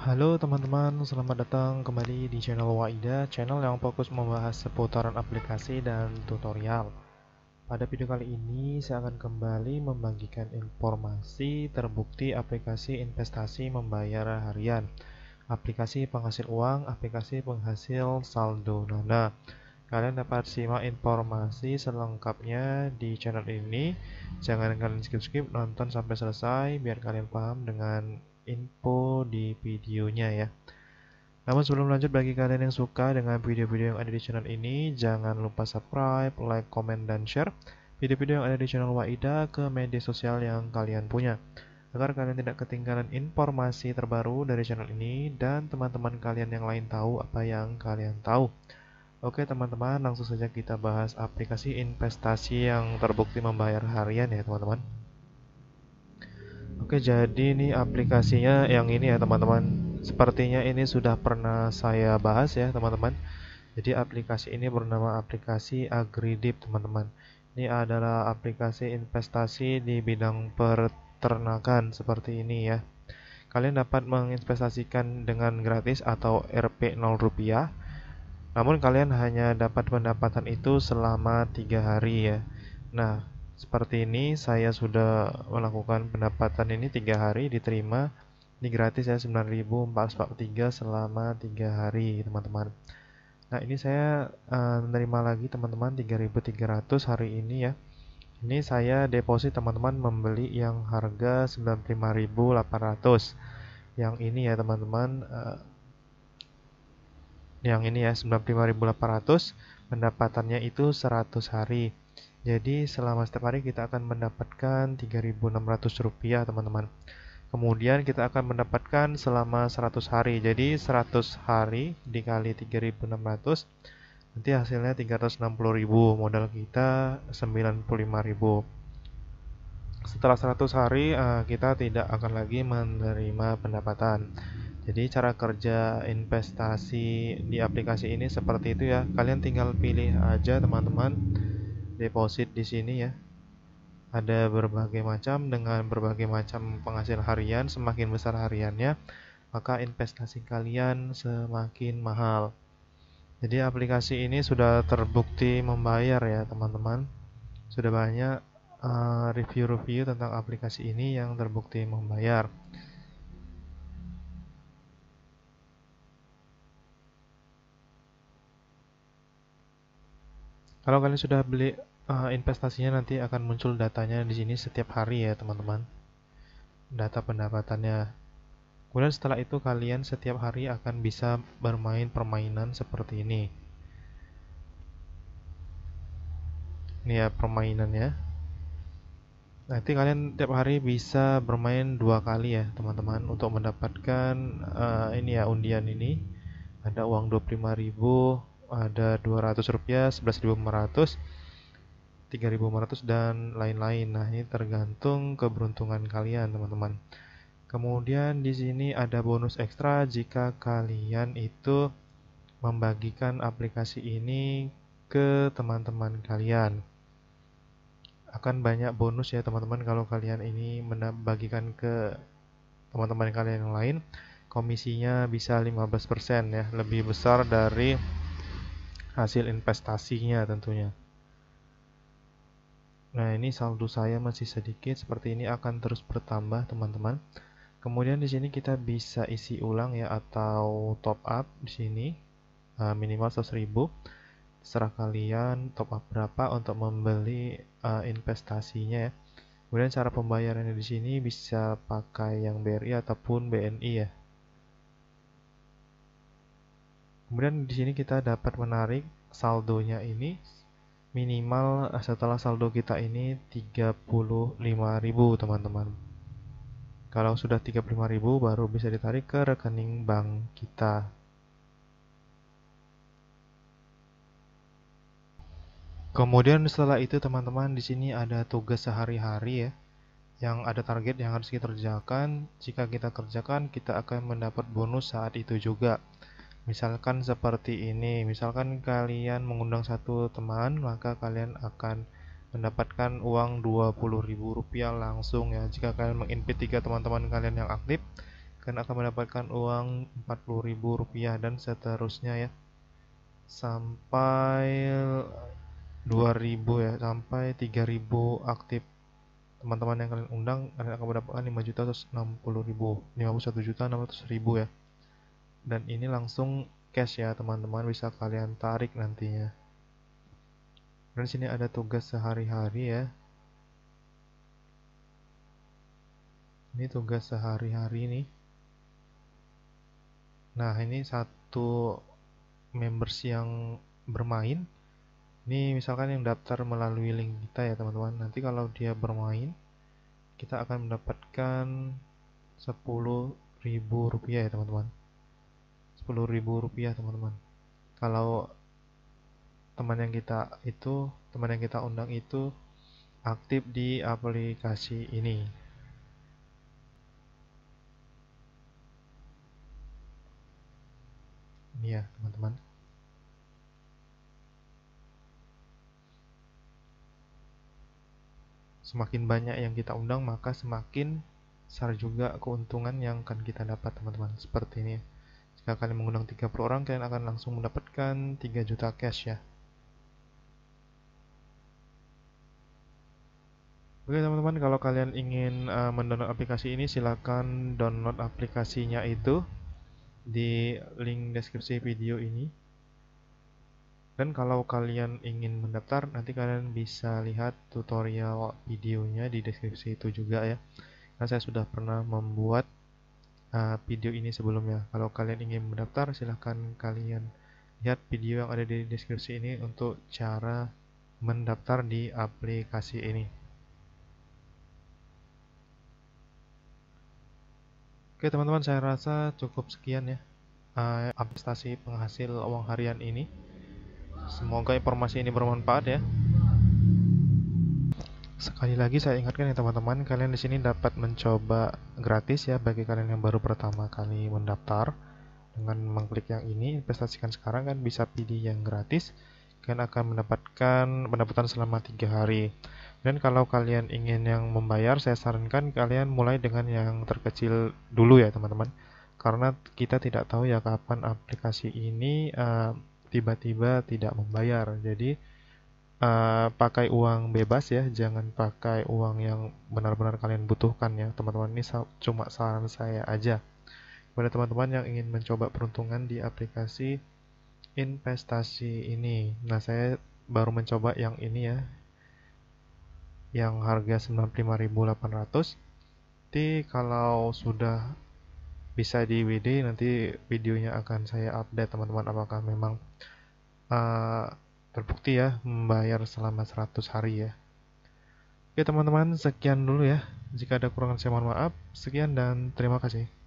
Halo teman-teman, selamat datang kembali di channel Waida, channel yang fokus membahas seputaran aplikasi dan tutorial. Pada video kali ini, saya akan kembali membagikan informasi terbukti aplikasi investasi membayar harian, aplikasi penghasil uang, aplikasi penghasil saldo nana. Kalian dapat simak informasi selengkapnya di channel ini. Jangan kalian skip-skip, nonton sampai selesai biar kalian paham dengan info di videonya ya. Namun sebelum lanjut, bagi kalian yang suka dengan video-video yang ada di channel ini, jangan lupa subscribe, like, komen, dan share video-video yang ada di channel Waida ke media sosial yang kalian punya. Agar kalian tidak ketinggalan informasi terbaru dari channel ini dan teman-teman kalian yang lain tahu apa yang kalian tahu. Oke teman-teman, langsung saja kita bahas aplikasi investasi yang terbukti membayar harian ya teman-teman. Oke, jadi ini aplikasinya yang ini ya, teman-teman. Sepertinya ini sudah pernah saya bahas ya, teman-teman. Jadi aplikasi ini bernama aplikasi AgriDip, teman-teman. Ini adalah aplikasi investasi di bidang peternakan seperti ini ya. Kalian dapat menginvestasikan dengan gratis atau RP 0 rupiah. Namun kalian hanya dapat pendapatan itu selama 3 hari ya. Nah, seperti ini saya sudah melakukan pendapatan ini tiga hari diterima ini gratis ya 9443 selama tiga hari teman-teman nah ini saya uh, lagi teman-teman 3300 hari ini ya ini saya deposit teman-teman membeli yang harga 95.800 yang ini ya teman-teman uh, yang ini ya 95.800 pendapatannya itu 100 hari jadi selama setiap hari kita akan mendapatkan 3.600 rupiah teman-teman. Kemudian kita akan mendapatkan selama 100 hari. Jadi 100 hari dikali 3.600 nanti hasilnya 360.000, modal kita 95.000. Setelah 100 hari eh, kita tidak akan lagi menerima pendapatan. Jadi cara kerja investasi di aplikasi ini seperti itu ya. Kalian tinggal pilih aja teman-teman deposit di sini ya. Ada berbagai macam dengan berbagai macam penghasil harian, semakin besar hariannya, maka investasi kalian semakin mahal. Jadi aplikasi ini sudah terbukti membayar ya, teman-teman. Sudah banyak eh, review-review uh, tentang aplikasi ini yang terbukti membayar. Kalau kalian sudah beli uh, investasinya nanti akan muncul datanya di sini setiap hari ya teman-teman. Data pendapatannya. Kemudian setelah itu kalian setiap hari akan bisa bermain permainan seperti ini. Ini ya permainannya. Nanti kalian tiap hari bisa bermain dua kali ya teman-teman untuk mendapatkan uh, ini ya undian ini. Ada uang 25 ribu ada 200 rupiah 11.500 3.500 dan lain-lain nah ini tergantung keberuntungan kalian teman-teman kemudian di sini ada bonus ekstra jika kalian itu membagikan aplikasi ini ke teman-teman kalian akan banyak bonus ya teman-teman kalau kalian ini membagikan ke teman-teman kalian yang lain komisinya bisa 15% ya lebih besar dari hasil investasinya tentunya. Nah, ini saldo saya masih sedikit, seperti ini akan terus bertambah, teman-teman. Kemudian di sini kita bisa isi ulang ya atau top up di sini uh, minimal 100.000. Serah kalian top up berapa untuk membeli uh, investasinya ya. Kemudian cara pembayarannya di sini bisa pakai yang BRI ataupun BNI ya. Kemudian di sini kita dapat menarik saldonya ini minimal eh, setelah saldo kita ini 35.000 teman-teman. Kalau sudah 35.000 baru bisa ditarik ke rekening bank kita. Kemudian setelah itu teman-teman di sini ada tugas sehari-hari ya yang ada target yang harus kita kerjakan. Jika kita kerjakan, kita akan mendapat bonus saat itu juga. Misalkan seperti ini, misalkan kalian mengundang satu teman, maka kalian akan mendapatkan uang Rp20.000 langsung ya. Jika kalian menginvite tiga teman-teman kalian yang aktif, kalian akan mendapatkan uang Rp40.000 dan seterusnya ya. Sampai 2000 ya, sampai 3000 aktif teman-teman yang kalian undang kalian akan mendapatkan 5 juta 60 ribu 51 juta 600 ribu ya dan ini langsung cash ya teman-teman bisa kalian tarik nantinya dan sini ada tugas sehari-hari ya ini tugas sehari-hari nih nah ini satu members yang bermain ini misalkan yang daftar melalui link kita ya teman-teman nanti kalau dia bermain kita akan mendapatkan 10.000 rupiah ya teman-teman ribu rupiah teman-teman kalau teman yang kita itu teman yang kita undang itu aktif di aplikasi ini ya teman-teman semakin banyak yang kita undang maka semakin besar juga keuntungan yang akan kita dapat teman-teman seperti ini jika kalian mengundang 30 orang, kalian akan langsung mendapatkan 3 juta cash ya. Oke teman-teman, kalau kalian ingin uh, mendownload aplikasi ini, silahkan download aplikasinya itu di link deskripsi video ini. Dan kalau kalian ingin mendaftar, nanti kalian bisa lihat tutorial videonya di deskripsi itu juga ya. Karena saya sudah pernah membuat uh, video ini sebelumnya. Kalau kalian ingin mendaftar, silahkan kalian lihat video yang ada di deskripsi ini untuk cara mendaftar di aplikasi ini. Oke teman-teman, saya rasa cukup sekian ya uh, aplikasi penghasil uang harian ini. Semoga informasi ini bermanfaat ya. Sekali lagi saya ingatkan ya teman-teman, kalian di sini dapat mencoba gratis ya bagi kalian yang baru pertama kali mendaftar. Dengan mengklik yang ini, investasikan sekarang kan bisa pilih yang gratis. Kalian akan mendapatkan pendapatan selama tiga hari. Dan kalau kalian ingin yang membayar, saya sarankan kalian mulai dengan yang terkecil dulu ya teman-teman. Karena kita tidak tahu ya kapan aplikasi ini eh, tiba-tiba uh, tiba -tiba tidak membayar. Jadi Eh, pakai uang bebas ya, jangan pakai uang yang benar-benar kalian butuhkan ya, teman-teman. Ini cuma saran saya aja. Kepada teman-teman yang ingin mencoba peruntungan di aplikasi investasi ini. Nah, saya baru mencoba yang ini ya. Yang harga 95.800. Nanti kalau sudah bisa di WD nanti videonya akan saya update teman-teman apakah memang uh, terbukti ya membayar selama 100 hari ya. Oke teman-teman, sekian dulu ya. Jika ada kurangan saya mohon maaf. Sekian dan terima kasih.